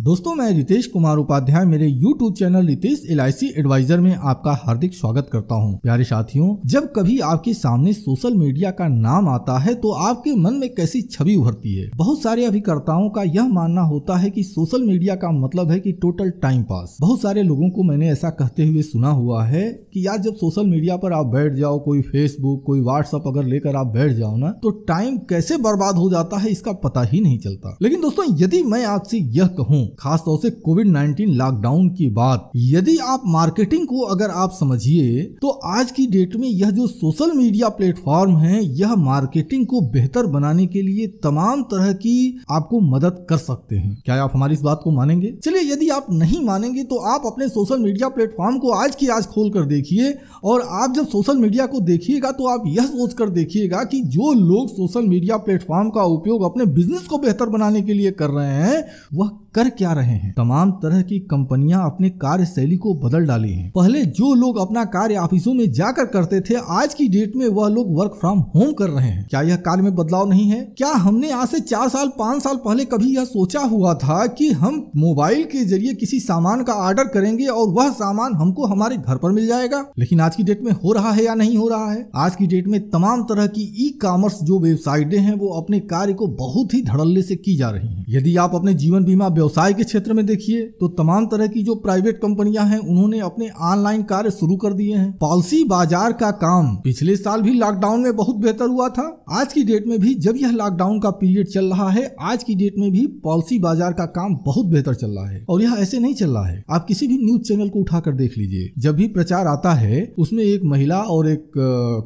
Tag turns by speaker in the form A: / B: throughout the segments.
A: दोस्तों मैं रितेश कुमार उपाध्याय मेरे YouTube channel Ritesh L advisor में आपका हार्दिक स्वागत करता हूं। प्यारे साथियों जब कभी आपके सामने सोशल मीडिया का नाम आता है तो आपके मन में कैसी छवि उभरती है बहुत सारे अभिकर्ताओं का यह मानना होता है कि सोशल मीडिया का मतलब है कि टोटल टाइम पास बहुत सारे लोगों को मैंने ऐसा कहते हुए सुना हुआ है की यार जब सोशल मीडिया पर आप बैठ जाओ कोई फेसबुक कोई व्हाट्सअप अगर लेकर आप बैठ जाओ ना तो टाइम कैसे बर्बाद हो जाता है इसका पता ही नहीं चलता लेकिन दोस्तों यदि मैं आपसे यह कहूँ हूँ खासतौर से कोविड 19 लॉकडाउन की बात यदि आप मार्केटिंग को अगर आप समझिए तो आज की डेट में यह जो सोशल मीडिया प्लेटफॉर्म है यह मार्केटिंग को बेहतर बनाने के लिए तमाम तरह की आपको मदद कर सकते हैं क्या आप हमारी इस बात को मानेंगे चलिए यदि आप नहीं मानेंगे तो आप अपने सोशल मीडिया प्लेटफॉर्म को आज की आज खोल कर देखिए और आप जब सोशल मीडिया को देखिएगा तो आप यह सोच कर देखिएगा कि जो लोग सोशल मीडिया प्लेटफॉर्म का उपयोग अपने बिजनेस को बेहतर बनाने के लिए कर रहे हैं वह कर क्या रहे हैं तमाम तरह की कंपनियां अपने कार्य शैली को बदल डाली हैं पहले जो लोग अपना कार्य ऑफिसों में जाकर करते थे आज की डेट में वह लोग वर्क फ्रॉम होम कर रहे हैं क्या यह कार्य में बदलाव नहीं है क्या हमने आज से चार साल पाँच साल पहले कभी यह सोचा हुआ था कि हम मोबाइल के जरिए किसी सामान का ऑर्डर करेंगे और वह सामान हमको हमारे घर पर मिल जाएगा लेकिन आज की डेट में हो रहा है या नहीं हो रहा है आज की डेट में तमाम तरह की ई कॉमर्स जो वेबसाइटें हैं वो अपने कार्य को बहुत ही धड़ल्ले से की जा रही है यदि आप अपने जीवन बीमा व्यवसाय के क्षेत्र में देखिए तो तमाम तरह की जो प्राइवेट कंपनियां हैं उन्होंने अपने ऑनलाइन कार्य शुरू कर दिए हैं पॉलिसी बाजार का काम पिछले साल भी लॉकडाउन में बहुत बेहतर हुआ था आज की डेट में भी जब यह लॉकडाउन का पीरियड चल रहा है आज की डेट में भी पॉलिसी बाजार का काम बहुत बेहतर चल रहा है और यह ऐसे नहीं चल रहा है आप किसी भी न्यूज चैनल को उठाकर देख लीजिए जब भी प्रचार आता है उसमें एक महिला और एक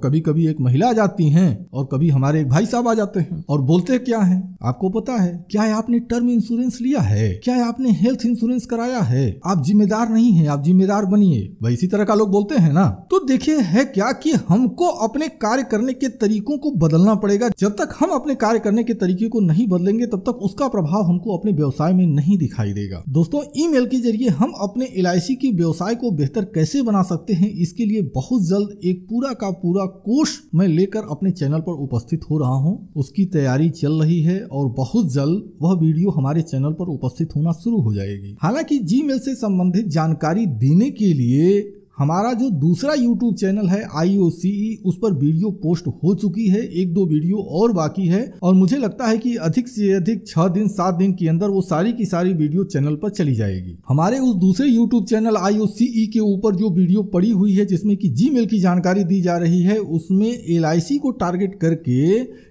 A: कभी कभी एक महिला आ जाती है और कभी हमारे एक भाई साहब आ जाते हैं और बोलते क्या है आपको पता है क्या आपने टर्म इंश्योरेंस लिया है है क्या आपने हेल्थ इंश्योरेंस कराया है आप जिम्मेदार नहीं है आप जिम्मेदार बनिए वह इसी तरह का लोग बोलते हैं ना तो देखिए है क्या कि हमको अपने कार्य करने के तरीकों को बदलना पड़ेगा जब तक हम अपने कार्य करने के तरीके को नहीं बदलेंगे तब तक उसका प्रभाव हमको अपने व्यवसाय में नहीं दिखाई देगा दोस्तों ई के जरिए हम अपने एल के व्यवसाय को बेहतर कैसे बना सकते हैं इसके लिए बहुत जल्द एक पूरा का पूरा कोर्स मैं लेकर अपने चैनल पर उपस्थित हो रहा हूँ उसकी तैयारी चल रही है और बहुत जल्द वह वीडियो हमारे चैनल पर उपस्थित उपस्थित होना शुरू हो जाएगी हालांकि जीमेल से संबंधित जानकारी देने के लिए हमारा जो दूसरा यूट्यूब चैनल है आई e, उस पर वीडियो पोस्ट हो चुकी है एक दो वीडियो और बाकी है और मुझे लगता है कि अधिक से अधिक छह दिन सात दिन के अंदर वो सारी की सारी वीडियो चैनल पर चली जाएगी हमारे उस दूसरे यूट्यूब चैनल आई के ऊपर जो वीडियो पड़ी हुई है जिसमें कि जी की जानकारी दी जा रही है उसमें एल को टारगेट करके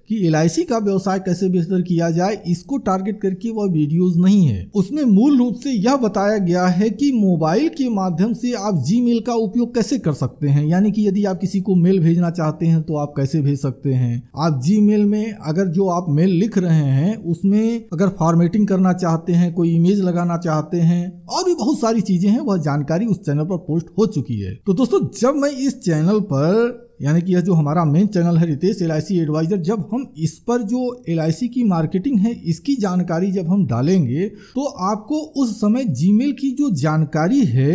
A: कि एल का व्यवसाय कैसे बेहतर किया जाए इसको टारगेट करके वह वीडियोस नहीं है उसमें मूल रूप से यह बताया गया है कि मोबाइल के माध्यम से आप जी का उपयोग कैसे कर सकते हैं यानी कि यदि आप किसी को मेल भेजना चाहते हैं तो आप कैसे भेज सकते हैं आप जी में अगर जो आप मेल लिख रहे हैं उसमें अगर फॉर्मेटिंग करना चाहते हैं कोई इमेज लगाना चाहते हैं और भी बहुत सारी चीजें हैं वह जानकारी उस चैनल पर पोस्ट हो चुकी है तो दोस्तों जब मैं इस चैनल पर यानी कि यह जो हमारा मेन चैनल है रितेश एल एडवाइज़र जब हम इस पर जो एल की मार्केटिंग है इसकी जानकारी जब हम डालेंगे तो आपको उस समय जीमेल की जो जानकारी है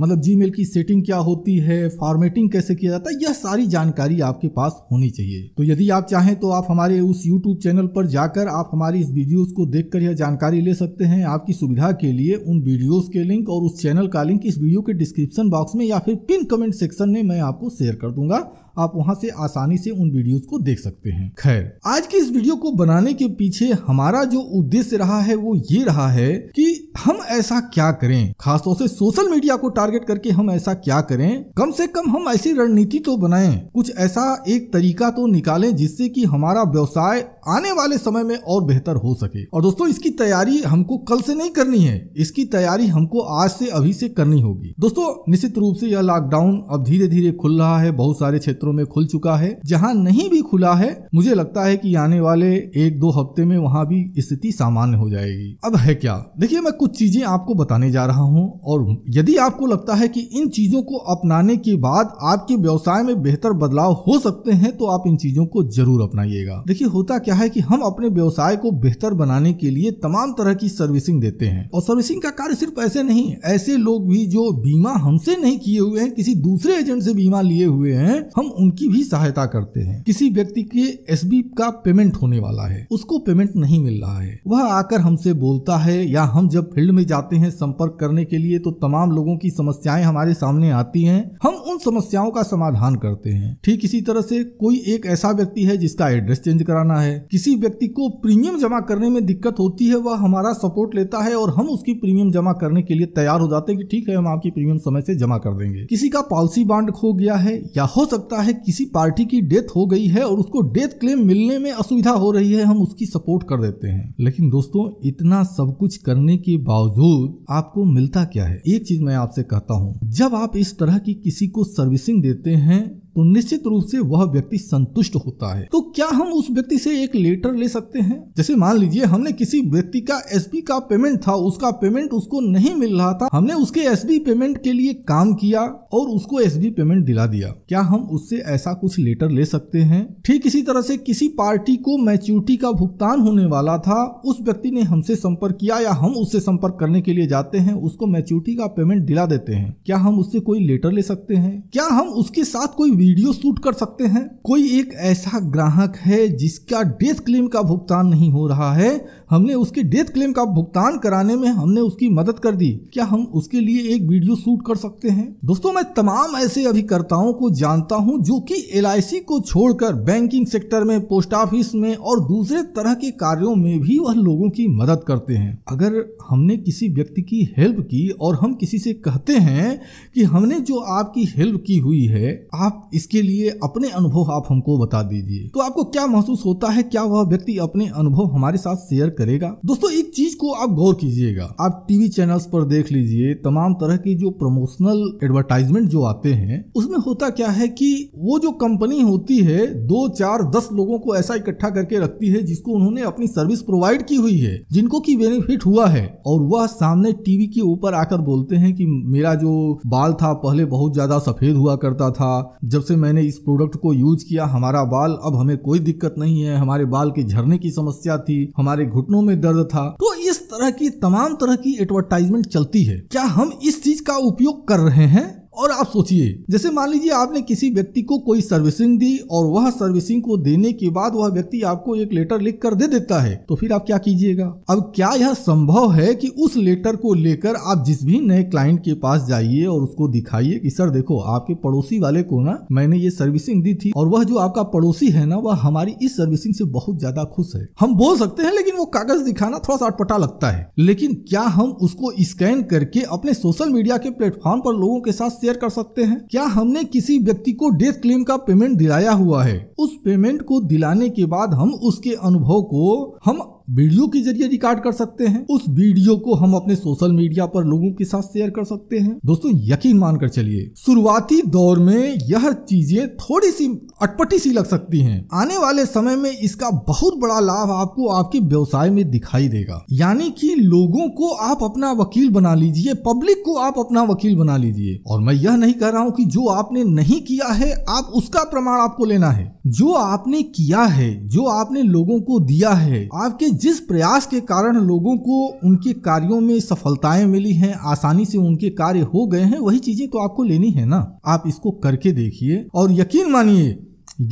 A: मतलब जी की सेटिंग क्या होती है फॉर्मेटिंग कैसे किया जाता है यह सारी जानकारी आपके पास होनी चाहिए तो यदि आप चाहें तो आप हमारे उस यूट्यूब चैनल पर जाकर आप हमारी इस वीडियोस को देखकर यह जानकारी ले सकते हैं आपकी सुविधा के लिए उन वीडियोस के लिंक और उस चैनल का लिंक इस वीडियो के डिस्क्रिप्शन बॉक्स में या फिर पिन कमेंट सेक्शन में मैं आपको शेयर कर दूंगा आप वहाँ से आसानी से उन वीडियोस को देख सकते हैं खैर आज की इस वीडियो को बनाने के पीछे हमारा जो उद्देश्य रहा है वो ये रहा है कि हम ऐसा क्या करें खासतौर से सोशल मीडिया को टारगेट करके हम ऐसा क्या करें कम से कम हम ऐसी रणनीति तो बनाए कुछ ऐसा एक तरीका तो निकाले जिससे की हमारा व्यवसाय आने वाले समय में और बेहतर हो सके और दोस्तों इसकी तैयारी हमको कल से नहीं करनी है इसकी तैयारी हमको आज से अभी से करनी होगी दोस्तों निश्चित रूप से यह लॉकडाउन अब धीरे धीरे खुल रहा है बहुत सारे क्षेत्रों क्षेत्रों में खुल चुका है जहाँ नहीं भी खुला है मुझे लगता है की आने वाले एक दो हफ्ते में वहाँ भी स्थिति सामान्य हो जाएगी अब है क्या देखिए मैं कुछ चीजें आपको बताने जा रहा हूं और यदि आपको लगता है कि इन चीजों को अपनाने के बाद आपके व्यवसाय में बेहतर बदलाव हो सकते हैं तो आप इन चीजों को जरूर अपनाइएगा देखिए होता क्या है कि हम अपने व्यवसाय को बेहतर बनाने के लिए तमाम तरह की सर्विसिंग देते हैं और सर्विसिंग का कार्य सिर्फ ऐसे नहीं ऐसे लोग भी जो बीमा हमसे नहीं किए हुए हैं किसी दूसरे एजेंट से बीमा लिए हुए हैं हम उनकी भी सहायता करते हैं किसी व्यक्ति के एस का पेमेंट होने वाला है उसको पेमेंट नहीं मिल रहा है वह आकर हमसे बोलता है या हम जब फील्ड में जाते हैं संपर्क करने के लिए तो तमाम लोगों की समस्याएं हमारे सामने आती हैं हम उन समस्याओं का समाधान करते हैं ठीक इसी तरह से कोई एक ऐसा व्यक्ति है जिसका एड्रेस चेंज कराना है किसी व्यक्ति को प्रीमियम जमा करने में दिक्कत होती है वह हमारा सपोर्ट लेता है और हम उसकी प्रीमियम जमा करने के लिए तैयार हो जाते हैं कि ठीक है हम आपकी प्रीमियम समय से जमा कर देंगे किसी का पॉलिसी बांड खो गया है या हो सकता है है किसी पार्टी की डेथ हो गई है और उसको डेथ क्लेम मिलने में असुविधा हो रही है हम उसकी सपोर्ट कर देते हैं लेकिन दोस्तों इतना सब कुछ करने के बावजूद आपको मिलता क्या है एक चीज मैं आपसे कहता हूँ जब आप इस तरह की किसी को सर्विसिंग देते हैं तो निश्चित रूप से वह व्यक्ति संतुष्ट होता है तो क्या हम उस व्यक्ति से एक लेटर ले सकते हैं जैसे मान लीजिए हमने किसी व्यक्ति का एस का पेमेंट था उसका पेमेंट उसको नहीं मिल रहा था हमने उसके एस पेमेंट के लिए काम किया और उसको एस पेमेंट दिला दिया क्या हम उससे ऐसा कुछ लेटर ले सकते हैं ठीक इसी तरह से किसी पार्टी को मैच्योरिटी का भुगतान होने वाला था उस व्यक्ति ने हमसे संपर्क किया या हम उससे संपर्क करने के लिए जाते हैं उसको मैच्योरिटी का पेमेंट दिला देते हैं क्या हम उससे कोई लेटर ले सकते हैं क्या हम उसके साथ कोई वीडियो शूट कर सकते हैं कोई एक ऐसा ग्राहक है जिसका डेथ क्लेम का भुगतान नहीं हो रहा है हमने उसके डेथ क्लेम का भुगतान कराने में हमने उसकी मदद कर दी क्या हम उसके लिए एक वीडियो शूट कर सकते हैं दोस्तों मैं तमाम ऐसे अभिकर्ताओं को जानता हूं जो कि एल को छोड़कर बैंकिंग सेक्टर में पोस्ट ऑफिस में और दूसरे तरह के कार्यो में भी वह लोगों की मदद करते हैं अगर हमने किसी व्यक्ति की हेल्प की और हम किसी से कहते हैं कि हमने जो आपकी हेल्प की हुई है आप इसके लिए अपने अनुभव आप हमको बता दीजिए तो आपको क्या महसूस होता है क्या वह व्यक्ति अपने अनुभव हमारे साथ शेयर करेगा दोस्तों एक चीज को आप गौर कीजिएगा आप टीवी चैनल्स पर देख लीजिए तमाम तरह की जो प्रमोशनल एडवर्टाइजमेंट जो आते हैं उसमें होता क्या है कि वो जो कंपनी होती है दो चार दस लोगों को ऐसा इकट्ठा करके रखती है जिसको उन्होंने अपनी सर्विस प्रोवाइड की हुई है जिनको की बेनिफिट हुआ है और वह सामने टीवी के ऊपर आकर बोलते हैं कि मेरा जो बाल था पहले बहुत ज्यादा सफेद हुआ करता था जब से मैंने इस प्रोडक्ट को यूज किया हमारा बाल अब हमें कोई दिक्कत नहीं है हमारे बाल के झरने की समस्या थी हमारे घुटनों में दर्द था तो इस तरह की तमाम तरह की एडवर्टाइजमेंट चलती है क्या हम इस चीज का उपयोग कर रहे हैं और आप सोचिए जैसे मान लीजिए आपने किसी व्यक्ति को कोई सर्विसिंग दी और वह सर्विसिंग को देने के बाद वह व्यक्ति आपको एक लेटर लिख कर दे देता है तो फिर आप क्या कीजिएगा अब क्या यह संभव है कि उस लेटर को लेकर आप जिस भी नए क्लाइंट के पास जाइए और उसको दिखाइए कि सर देखो आपके पड़ोसी वाले को ना मैंने ये सर्विसिंग दी थी और वह जो आपका पड़ोसी है ना वह हमारी इस सर्विसिंग से बहुत ज्यादा खुश है हम बोल सकते हैं लेकिन वो कागज दिखाना थोड़ा सा अटपटा लगता है लेकिन क्या हम उसको स्कैन करके अपने सोशल मीडिया के प्लेटफॉर्म पर लोगों के साथ शेयर कर सकते हैं क्या हमने किसी व्यक्ति को डेथ क्लेम का पेमेंट दिलाया हुआ है उस पेमेंट को दिलाने के बाद हम उसके अनुभव को हम वीडियो के जरिए रिकॉर्ड कर सकते हैं उस वीडियो को हम अपने सोशल मीडिया पर लोगों के साथ शेयर कर सकते हैं दोस्तों यकीन मानकर चलिए शुरुआती दौर में यह चीजें थोड़ी सी अटपटी सी लग सकती हैं आने वाले समय में इसका बहुत बड़ा लाभ आपको आपके व्यवसाय में दिखाई देगा यानी कि लोगों को आप अपना वकील बना लीजिए पब्लिक को आप अपना वकील बना लीजिए और मैं यह नहीं कह रहा हूँ कि जो आपने नहीं किया है आप उसका प्रमाण आपको लेना है जो आपने किया है जो आपने लोगों को दिया है आपके जिस प्रयास के कारण लोगों को उनके कार्यों में सफलताएं मिली हैं आसानी से उनके कार्य हो गए हैं वही चीजें तो आपको लेनी है ना आप इसको करके देखिए और यकीन मानिए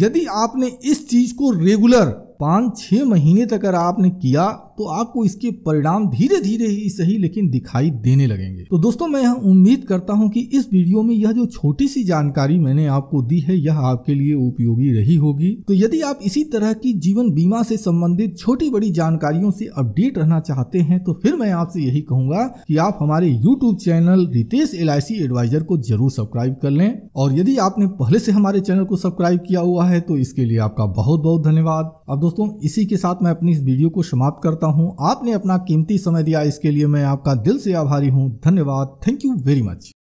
A: यदि आपने इस चीज को रेगुलर पाँच छः महीने तक अगर आपने किया तो आपको इसके परिणाम धीरे धीरे ही सही लेकिन दिखाई देने लगेंगे तो दोस्तों मैं यह उम्मीद करता हूँ कि इस वीडियो में यह जो छोटी सी जानकारी मैंने आपको दी है यह आपके लिए उपयोगी रही होगी तो यदि आप इसी तरह की जीवन बीमा से संबंधित छोटी बड़ी जानकारियों से अपडेट रहना चाहते हैं तो फिर मैं आपसे यही कहूंगा कि आप हमारे YouTube channel Ritesh L advisor को जरूर सब्सक्राइब कर लें और यदि आपने पहले से हमारे चैनल को सब्सक्राइब किया हुआ है तो इसके लिए आपका बहुत बहुत धन्यवाद अब दोस्तों इसी के साथ मैं अपनी इस वीडियो को समाप्त करता हूँ हूँ आपने अपना कीमती समय दिया इसके लिए मैं आपका दिल से आभारी हूँ धन्यवाद थैंक यू वेरी मच